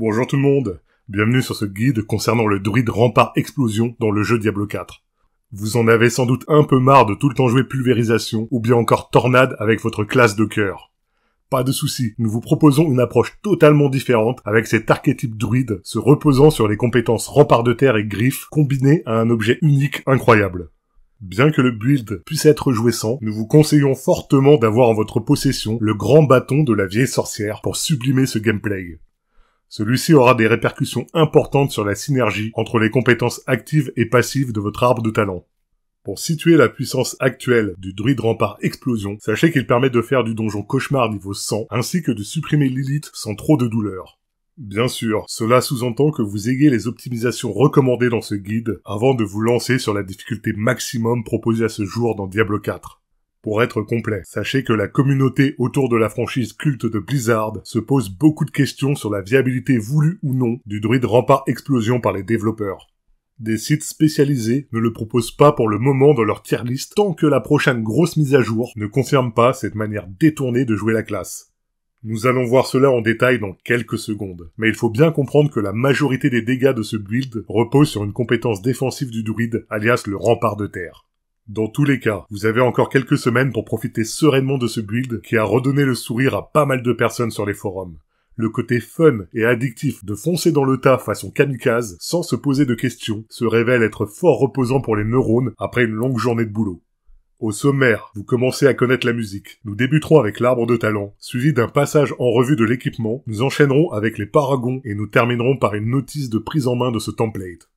Bonjour tout le monde, bienvenue sur ce guide concernant le druide Rempart Explosion dans le jeu Diablo 4. Vous en avez sans doute un peu marre de tout le temps jouer pulvérisation ou bien encore tornade avec votre classe de cœur. Pas de souci, nous vous proposons une approche totalement différente avec cet archétype druide se reposant sur les compétences rempart de terre et griffes combinées à un objet unique incroyable. Bien que le build puisse être joué nous vous conseillons fortement d'avoir en votre possession le grand bâton de la vieille sorcière pour sublimer ce gameplay. Celui-ci aura des répercussions importantes sur la synergie entre les compétences actives et passives de votre arbre de talent. Pour situer la puissance actuelle du druide rempart explosion, sachez qu'il permet de faire du donjon cauchemar niveau 100 ainsi que de supprimer l'élite sans trop de douleur. Bien sûr, cela sous-entend que vous ayez les optimisations recommandées dans ce guide avant de vous lancer sur la difficulté maximum proposée à ce jour dans Diablo 4. Pour être complet, sachez que la communauté autour de la franchise culte de Blizzard se pose beaucoup de questions sur la viabilité voulue ou non du druide Rempart Explosion par les développeurs. Des sites spécialisés ne le proposent pas pour le moment dans leur tier list tant que la prochaine grosse mise à jour ne confirme pas cette manière détournée de jouer la classe. Nous allons voir cela en détail dans quelques secondes, mais il faut bien comprendre que la majorité des dégâts de ce build repose sur une compétence défensive du druide, alias le rempart de terre. Dans tous les cas, vous avez encore quelques semaines pour profiter sereinement de ce build qui a redonné le sourire à pas mal de personnes sur les forums. Le côté fun et addictif de foncer dans le tas façon kamikaze sans se poser de questions se révèle être fort reposant pour les neurones après une longue journée de boulot. Au sommaire, vous commencez à connaître la musique. Nous débuterons avec l'arbre de talent, suivi d'un passage en revue de l'équipement, nous enchaînerons avec les paragons et nous terminerons par une notice de prise en main de ce template.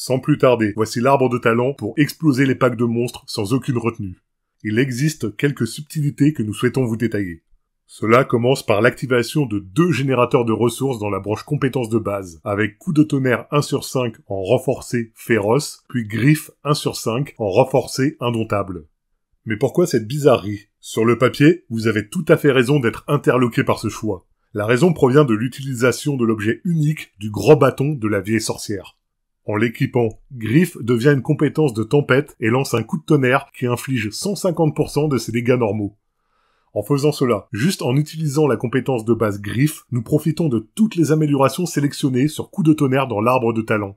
Sans plus tarder, voici l'arbre de talent pour exploser les packs de monstres sans aucune retenue. Il existe quelques subtilités que nous souhaitons vous détailler. Cela commence par l'activation de deux générateurs de ressources dans la branche compétences de base, avec coup de tonnerre 1 sur 5 en renforcé féroce, puis griffe 1 sur 5 en renforcé indomptable. Mais pourquoi cette bizarrerie Sur le papier, vous avez tout à fait raison d'être interloqué par ce choix. La raison provient de l'utilisation de l'objet unique du gros bâton de la vieille sorcière. En l'équipant, Griff devient une compétence de tempête et lance un coup de tonnerre qui inflige 150% de ses dégâts normaux. En faisant cela, juste en utilisant la compétence de base Griff, nous profitons de toutes les améliorations sélectionnées sur coup de tonnerre dans l'arbre de talent.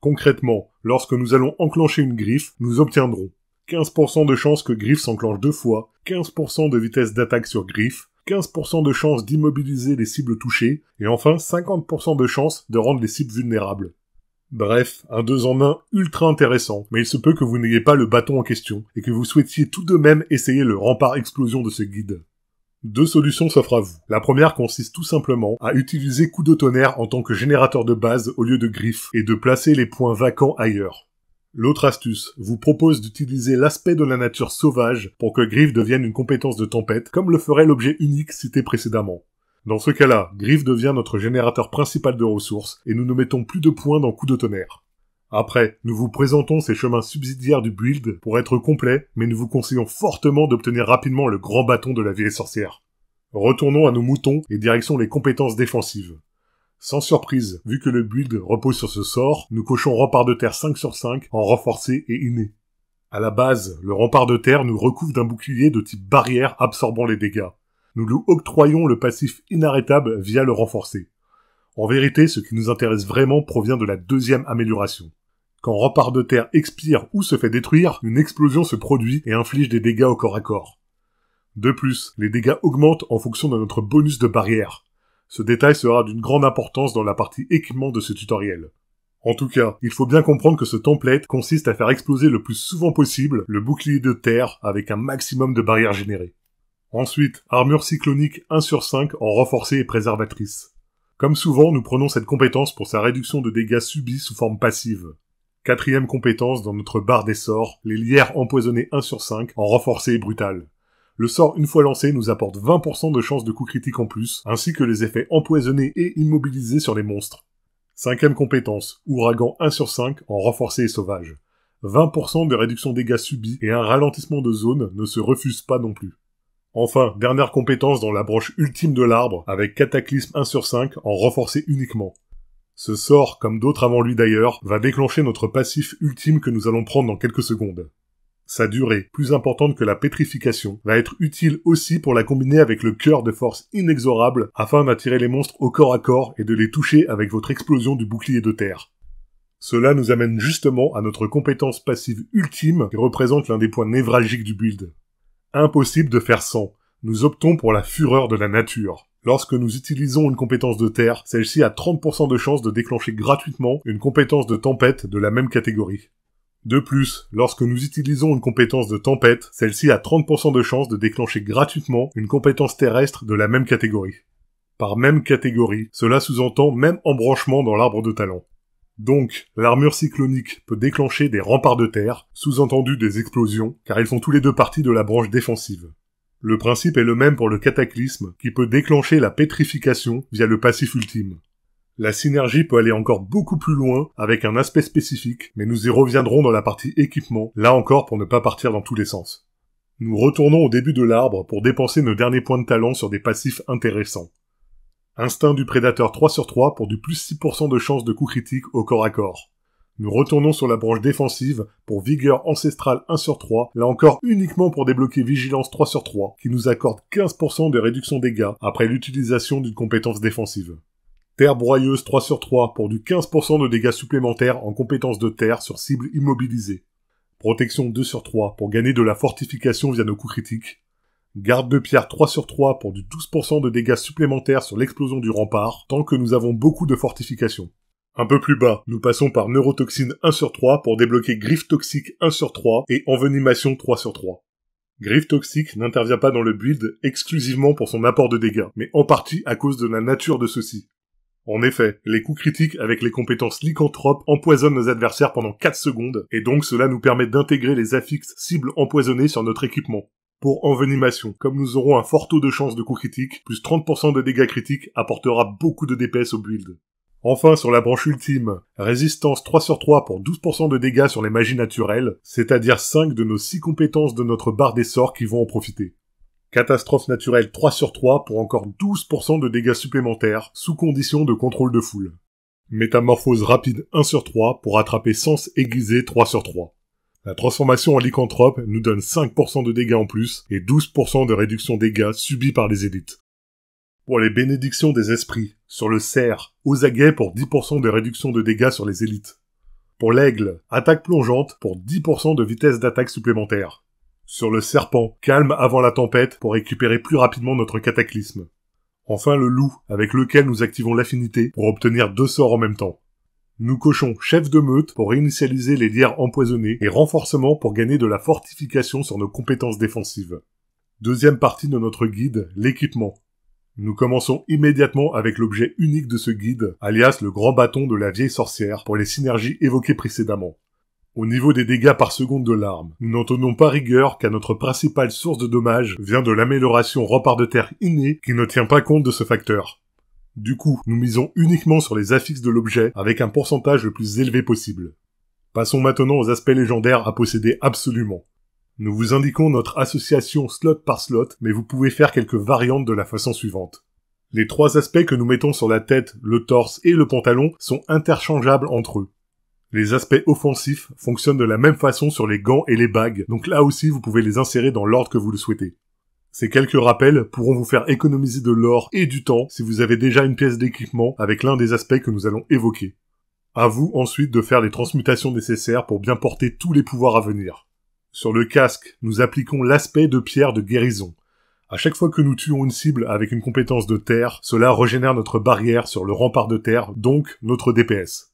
Concrètement, lorsque nous allons enclencher une griffe, nous obtiendrons 15% de chance que griffe s'enclenche deux fois, 15% de vitesse d'attaque sur griffe, 15% de chance d'immobiliser les cibles touchées, et enfin 50% de chance de rendre les cibles vulnérables. Bref, un deux en un ultra intéressant, mais il se peut que vous n'ayez pas le bâton en question, et que vous souhaitiez tout de même essayer le rempart explosion de ce guide. Deux solutions s'offrent à vous. La première consiste tout simplement à utiliser coup de tonnerre en tant que générateur de base au lieu de griffes, et de placer les points vacants ailleurs. L'autre astuce vous propose d'utiliser l'aspect de la nature sauvage pour que griffes devienne une compétence de tempête, comme le ferait l'objet unique cité précédemment. Dans ce cas-là, Griff devient notre générateur principal de ressources et nous ne mettons plus de points dans coup de tonnerre. Après, nous vous présentons ces chemins subsidiaires du build pour être complet, mais nous vous conseillons fortement d'obtenir rapidement le grand bâton de la vieille sorcière. Retournons à nos moutons et direction les compétences défensives. Sans surprise, vu que le build repose sur ce sort, nous cochons rempart de terre 5 sur 5 en renforcé et inné. À la base, le rempart de terre nous recouvre d'un bouclier de type barrière absorbant les dégâts nous lui octroyons le passif inarrêtable via le renforcé. En vérité, ce qui nous intéresse vraiment provient de la deuxième amélioration. Quand Rempart de Terre expire ou se fait détruire, une explosion se produit et inflige des dégâts au corps à corps. De plus, les dégâts augmentent en fonction de notre bonus de barrière. Ce détail sera d'une grande importance dans la partie équipement de ce tutoriel. En tout cas, il faut bien comprendre que ce template consiste à faire exploser le plus souvent possible le bouclier de terre avec un maximum de barrières générées. Ensuite, armure cyclonique 1 sur 5 en renforcée et préservatrice. Comme souvent, nous prenons cette compétence pour sa réduction de dégâts subis sous forme passive. Quatrième compétence dans notre barre des sorts, les lières empoisonnées 1 sur 5 en renforcée et brutale. Le sort une fois lancé nous apporte 20% de chances de coup critique en plus, ainsi que les effets empoisonnés et immobilisés sur les monstres. Cinquième compétence, ouragan 1 sur 5 en renforcé et sauvage. 20% de réduction dégâts subis et un ralentissement de zone ne se refuse pas non plus. Enfin, dernière compétence dans la branche ultime de l'arbre, avec Cataclysme 1 sur 5 en renforcé uniquement. Ce sort, comme d'autres avant lui d'ailleurs, va déclencher notre passif ultime que nous allons prendre dans quelques secondes. Sa durée, plus importante que la pétrification, va être utile aussi pour la combiner avec le cœur de force inexorable afin d'attirer les monstres au corps à corps et de les toucher avec votre explosion du bouclier de terre. Cela nous amène justement à notre compétence passive ultime qui représente l'un des points névralgiques du build, Impossible de faire sans. Nous optons pour la fureur de la nature. Lorsque nous utilisons une compétence de terre, celle-ci a 30% de chance de déclencher gratuitement une compétence de tempête de la même catégorie. De plus, lorsque nous utilisons une compétence de tempête, celle-ci a 30% de chance de déclencher gratuitement une compétence terrestre de la même catégorie. Par même catégorie, cela sous-entend même embranchement dans l'arbre de talent. Donc, l'armure cyclonique peut déclencher des remparts de terre, sous-entendu des explosions, car ils font tous les deux partie de la branche défensive. Le principe est le même pour le cataclysme, qui peut déclencher la pétrification via le passif ultime. La synergie peut aller encore beaucoup plus loin avec un aspect spécifique, mais nous y reviendrons dans la partie équipement, là encore pour ne pas partir dans tous les sens. Nous retournons au début de l'arbre pour dépenser nos derniers points de talent sur des passifs intéressants. Instinct du prédateur 3 sur 3 pour du plus 6% de chance de coup critique au corps à corps. Nous retournons sur la branche défensive pour Vigueur Ancestrale 1 sur 3, là encore uniquement pour débloquer Vigilance 3 sur 3, qui nous accorde 15% de réduction des dégâts après l'utilisation d'une compétence défensive. Terre broyeuse 3 sur 3 pour du 15% de dégâts supplémentaires en compétence de terre sur cible immobilisée. Protection 2 sur 3 pour gagner de la fortification via nos coups critiques. Garde de pierre 3 sur 3 pour du 12% de dégâts supplémentaires sur l'explosion du rempart, tant que nous avons beaucoup de fortifications. Un peu plus bas, nous passons par neurotoxine 1 sur 3 pour débloquer griffe toxique 1 sur 3 et envenimation 3 sur 3. Griffe toxique n'intervient pas dans le build exclusivement pour son apport de dégâts, mais en partie à cause de la nature de ceux-ci. En effet, les coups critiques avec les compétences lycanthropes empoisonnent nos adversaires pendant 4 secondes, et donc cela nous permet d'intégrer les affixes cibles empoisonnées sur notre équipement pour envenimation. Comme nous aurons un fort taux de chance de coup critique, plus 30% de dégâts critiques apportera beaucoup de DPS au build. Enfin, sur la branche ultime, résistance 3 sur 3 pour 12% de dégâts sur les magies naturelles, c'est-à-dire 5 de nos 6 compétences de notre barre des sorts qui vont en profiter. Catastrophe naturelle 3 sur 3 pour encore 12% de dégâts supplémentaires, sous condition de contrôle de foule. Métamorphose rapide 1 sur 3 pour attraper sens aiguisé 3 sur 3. La transformation en lycanthrope nous donne 5% de dégâts en plus et 12% de réduction des dégâts subis par les élites. Pour les bénédictions des esprits, sur le cerf, aux aguets pour 10% de réduction de dégâts sur les élites. Pour l'aigle, attaque plongeante pour 10% de vitesse d'attaque supplémentaire. Sur le serpent, calme avant la tempête pour récupérer plus rapidement notre cataclysme. Enfin le loup, avec lequel nous activons l'affinité pour obtenir deux sorts en même temps. Nous cochons chef de meute pour réinitialiser les lières empoisonnées et renforcement pour gagner de la fortification sur nos compétences défensives. Deuxième partie de notre guide, l'équipement. Nous commençons immédiatement avec l'objet unique de ce guide, alias le grand bâton de la vieille sorcière pour les synergies évoquées précédemment. Au niveau des dégâts par seconde de l'arme, nous n'entendons pas rigueur car notre principale source de dommages vient de l'amélioration rempart de terre innée qui ne tient pas compte de ce facteur. Du coup, nous misons uniquement sur les affixes de l'objet avec un pourcentage le plus élevé possible. Passons maintenant aux aspects légendaires à posséder absolument. Nous vous indiquons notre association slot par slot, mais vous pouvez faire quelques variantes de la façon suivante. Les trois aspects que nous mettons sur la tête, le torse et le pantalon sont interchangeables entre eux. Les aspects offensifs fonctionnent de la même façon sur les gants et les bagues, donc là aussi vous pouvez les insérer dans l'ordre que vous le souhaitez. Ces quelques rappels pourront vous faire économiser de l'or et du temps si vous avez déjà une pièce d'équipement avec l'un des aspects que nous allons évoquer. À vous ensuite de faire les transmutations nécessaires pour bien porter tous les pouvoirs à venir. Sur le casque, nous appliquons l'aspect de pierre de guérison. À chaque fois que nous tuons une cible avec une compétence de terre, cela régénère notre barrière sur le rempart de terre, donc notre DPS.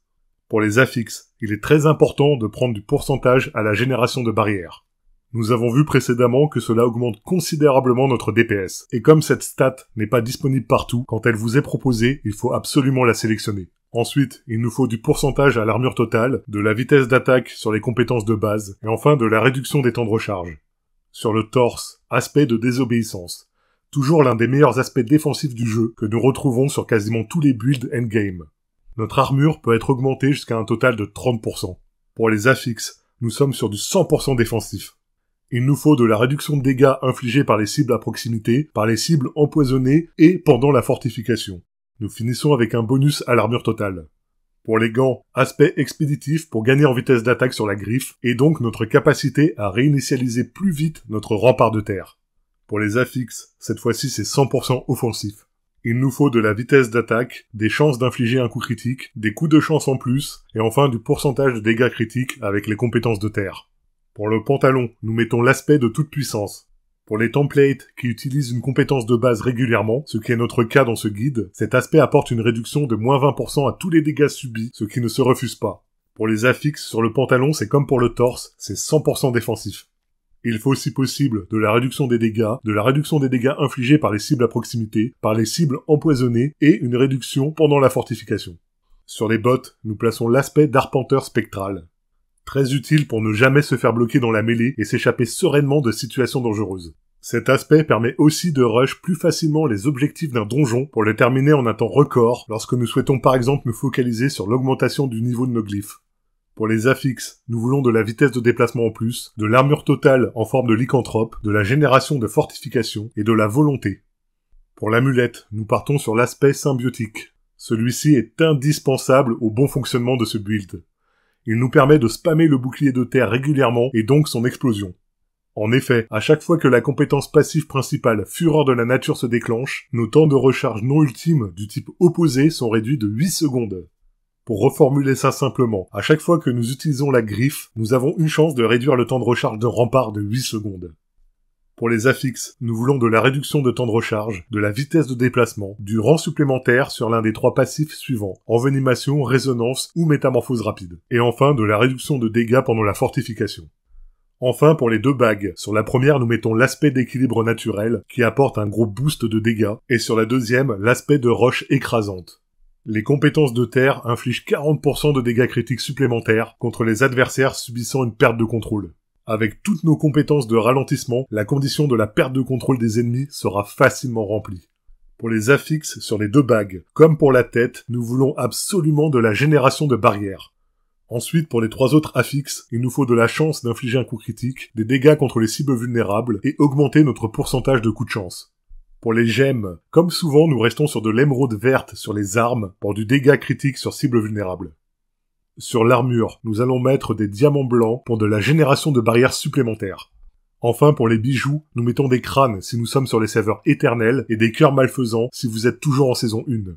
Pour les affixes, il est très important de prendre du pourcentage à la génération de barrières. Nous avons vu précédemment que cela augmente considérablement notre DPS, et comme cette stat n'est pas disponible partout, quand elle vous est proposée, il faut absolument la sélectionner. Ensuite, il nous faut du pourcentage à l'armure totale, de la vitesse d'attaque sur les compétences de base, et enfin de la réduction des temps de recharge. Sur le torse, aspect de désobéissance. Toujours l'un des meilleurs aspects défensifs du jeu que nous retrouvons sur quasiment tous les builds endgame. Notre armure peut être augmentée jusqu'à un total de 30%. Pour les affixes, nous sommes sur du 100% défensif. Il nous faut de la réduction de dégâts infligés par les cibles à proximité, par les cibles empoisonnées et pendant la fortification. Nous finissons avec un bonus à l'armure totale. Pour les gants, aspect expéditif pour gagner en vitesse d'attaque sur la griffe et donc notre capacité à réinitialiser plus vite notre rempart de terre. Pour les affixes, cette fois-ci c'est 100% offensif. Il nous faut de la vitesse d'attaque, des chances d'infliger un coup critique, des coups de chance en plus, et enfin du pourcentage de dégâts critiques avec les compétences de terre. Pour le pantalon, nous mettons l'aspect de toute puissance. Pour les templates qui utilisent une compétence de base régulièrement, ce qui est notre cas dans ce guide, cet aspect apporte une réduction de moins 20% à tous les dégâts subis, ce qui ne se refuse pas. Pour les affixes sur le pantalon, c'est comme pour le torse, c'est 100% défensif. Il faut aussi possible de la réduction des dégâts, de la réduction des dégâts infligés par les cibles à proximité, par les cibles empoisonnées et une réduction pendant la fortification. Sur les bottes, nous plaçons l'aspect d'arpenteur spectral très utile pour ne jamais se faire bloquer dans la mêlée et s'échapper sereinement de situations dangereuses. Cet aspect permet aussi de rush plus facilement les objectifs d'un donjon pour les terminer en un temps record lorsque nous souhaitons par exemple nous focaliser sur l'augmentation du niveau de nos glyphes. Pour les affixes, nous voulons de la vitesse de déplacement en plus, de l'armure totale en forme de lycanthrope, de la génération de fortifications et de la volonté. Pour l'amulette, nous partons sur l'aspect symbiotique. Celui-ci est indispensable au bon fonctionnement de ce build. Il nous permet de spammer le bouclier de terre régulièrement et donc son explosion. En effet, à chaque fois que la compétence passive principale Fureur de la nature se déclenche, nos temps de recharge non ultimes du type opposé sont réduits de 8 secondes. Pour reformuler ça simplement, à chaque fois que nous utilisons la griffe, nous avons une chance de réduire le temps de recharge de rempart de 8 secondes. Pour les affixes, nous voulons de la réduction de temps de recharge, de la vitesse de déplacement, du rang supplémentaire sur l'un des trois passifs suivants, envenimation, résonance ou métamorphose rapide, et enfin de la réduction de dégâts pendant la fortification. Enfin, pour les deux bagues, sur la première nous mettons l'aspect d'équilibre naturel, qui apporte un gros boost de dégâts, et sur la deuxième, l'aspect de roche écrasante. Les compétences de terre infligent 40% de dégâts critiques supplémentaires contre les adversaires subissant une perte de contrôle. Avec toutes nos compétences de ralentissement, la condition de la perte de contrôle des ennemis sera facilement remplie. Pour les affixes sur les deux bagues, comme pour la tête, nous voulons absolument de la génération de barrières. Ensuite, pour les trois autres affixes, il nous faut de la chance d'infliger un coup critique, des dégâts contre les cibles vulnérables et augmenter notre pourcentage de coups de chance. Pour les gemmes, comme souvent, nous restons sur de l'émeraude verte sur les armes pour du dégât critique sur cibles vulnérables. Sur l'armure, nous allons mettre des diamants blancs pour de la génération de barrières supplémentaires. Enfin, pour les bijoux, nous mettons des crânes si nous sommes sur les saveurs éternels et des cœurs malfaisants si vous êtes toujours en saison 1.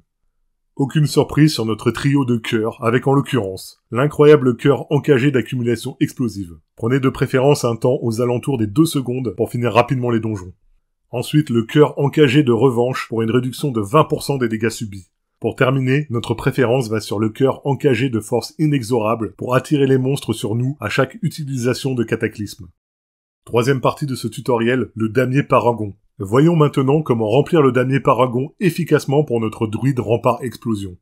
Aucune surprise sur notre trio de cœurs, avec en l'occurrence l'incroyable cœur encagé d'accumulation explosive. Prenez de préférence un temps aux alentours des 2 secondes pour finir rapidement les donjons. Ensuite, le cœur encagé de revanche pour une réduction de 20% des dégâts subis. Pour terminer, notre préférence va sur le cœur encagé de force inexorable pour attirer les monstres sur nous à chaque utilisation de cataclysme. Troisième partie de ce tutoriel, le damier paragon. Voyons maintenant comment remplir le damier paragon efficacement pour notre druide rempart explosion.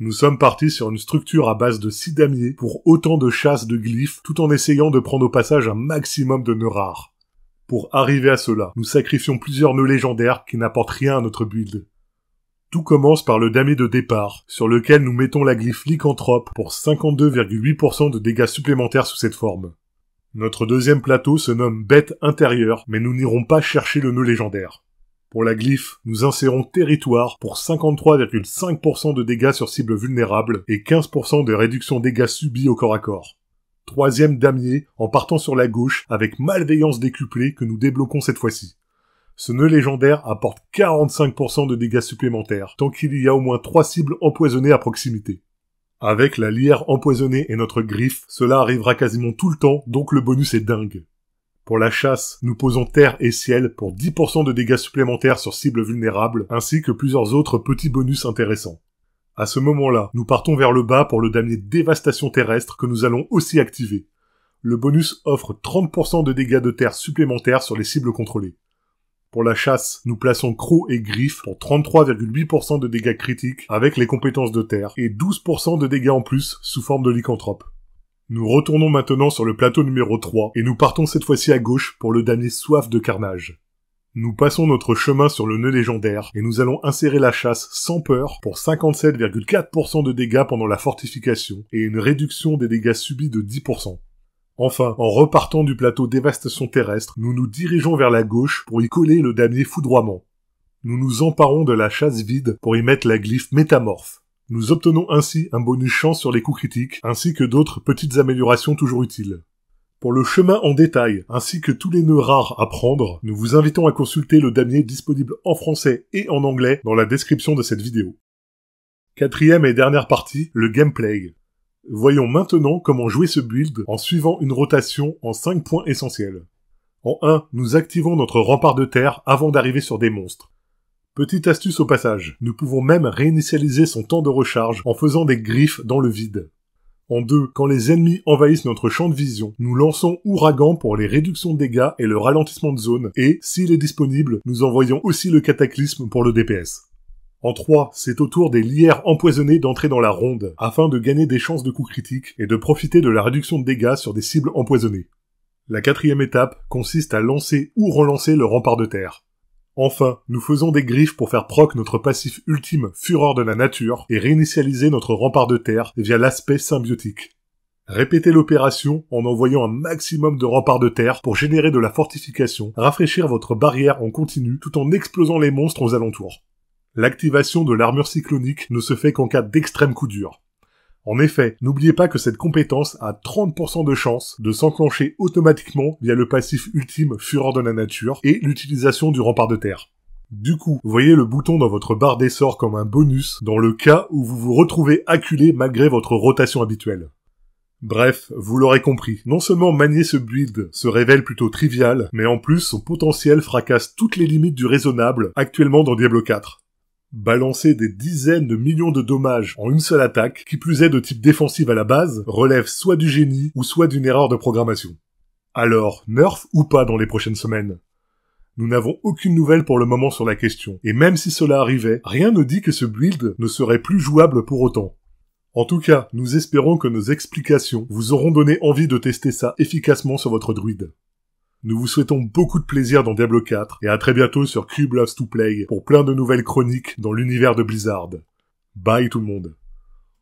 Nous sommes partis sur une structure à base de 6 damiers pour autant de chasses de glyphes tout en essayant de prendre au passage un maximum de nœuds rares. Pour arriver à cela, nous sacrifions plusieurs nœuds légendaires qui n'apportent rien à notre build. Tout commence par le damier de départ, sur lequel nous mettons la glyphe lycanthrope pour 52,8% de dégâts supplémentaires sous cette forme. Notre deuxième plateau se nomme Bête intérieure, mais nous n'irons pas chercher le nœud légendaire. Pour la glyphe, nous insérons territoire pour 53,5% de dégâts sur cible vulnérable et 15% de réduction dégâts subis au corps à corps. Troisième damier, en partant sur la gauche avec malveillance décuplée que nous débloquons cette fois-ci. Ce nœud légendaire apporte 45% de dégâts supplémentaires, tant qu'il y a au moins 3 cibles empoisonnées à proximité. Avec la lière empoisonnée et notre griffe, cela arrivera quasiment tout le temps, donc le bonus est dingue. Pour la chasse, nous posons terre et ciel pour 10% de dégâts supplémentaires sur cibles vulnérables, ainsi que plusieurs autres petits bonus intéressants. À ce moment-là, nous partons vers le bas pour le dernier dévastation terrestre que nous allons aussi activer. Le bonus offre 30% de dégâts de terre supplémentaires sur les cibles contrôlées. Pour la chasse, nous plaçons crocs et griffes pour 33,8% de dégâts critiques avec les compétences de terre et 12% de dégâts en plus sous forme de lycanthrope. Nous retournons maintenant sur le plateau numéro 3 et nous partons cette fois-ci à gauche pour le dernier soif de carnage. Nous passons notre chemin sur le nœud légendaire et nous allons insérer la chasse sans peur pour 57,4% de dégâts pendant la fortification et une réduction des dégâts subis de 10%. Enfin, en repartant du plateau dévastation terrestre, nous nous dirigeons vers la gauche pour y coller le damier foudroiement. Nous nous emparons de la chasse vide pour y mettre la glyphe métamorphe. Nous obtenons ainsi un bonus chance sur les coups critiques, ainsi que d'autres petites améliorations toujours utiles. Pour le chemin en détail, ainsi que tous les nœuds rares à prendre, nous vous invitons à consulter le damier disponible en français et en anglais dans la description de cette vidéo. Quatrième et dernière partie, le gameplay. Voyons maintenant comment jouer ce build en suivant une rotation en 5 points essentiels. En 1, nous activons notre rempart de terre avant d'arriver sur des monstres. Petite astuce au passage, nous pouvons même réinitialiser son temps de recharge en faisant des griffes dans le vide. En 2, quand les ennemis envahissent notre champ de vision, nous lançons ouragan pour les réductions de dégâts et le ralentissement de zone, et, s'il est disponible, nous envoyons aussi le cataclysme pour le DPS. En 3, c'est au tour des lières empoisonnées d'entrer dans la ronde, afin de gagner des chances de coups critiques et de profiter de la réduction de dégâts sur des cibles empoisonnées. La quatrième étape consiste à lancer ou relancer le rempart de terre. Enfin, nous faisons des griffes pour faire proc notre passif ultime Fureur de la Nature et réinitialiser notre rempart de terre via l'aspect symbiotique. Répétez l'opération en envoyant un maximum de remparts de terre pour générer de la fortification, rafraîchir votre barrière en continu tout en explosant les monstres aux alentours l'activation de l'armure cyclonique ne se fait qu'en cas d'extrême coup dur. En effet, n'oubliez pas que cette compétence a 30% de chance de s'enclencher automatiquement via le passif ultime Fureur de la Nature et l'utilisation du rempart de terre. Du coup, voyez le bouton dans votre barre d'essor comme un bonus dans le cas où vous vous retrouvez acculé malgré votre rotation habituelle. Bref, vous l'aurez compris, non seulement manier ce build se révèle plutôt trivial, mais en plus son potentiel fracasse toutes les limites du raisonnable actuellement dans Diablo 4. Balancer des dizaines de millions de dommages en une seule attaque, qui plus est de type défensive à la base, relève soit du génie ou soit d'une erreur de programmation. Alors, nerf ou pas dans les prochaines semaines nous n'avons aucune nouvelle pour le moment sur la question, et même si cela arrivait, rien ne dit que ce build ne serait plus jouable pour autant. En tout cas, nous espérons que nos explications vous auront donné envie de tester ça efficacement sur votre druide. Nous vous souhaitons beaucoup de plaisir dans Diablo 4 et à très bientôt sur Cube Loves to Play pour plein de nouvelles chroniques dans l'univers de Blizzard. Bye tout le monde.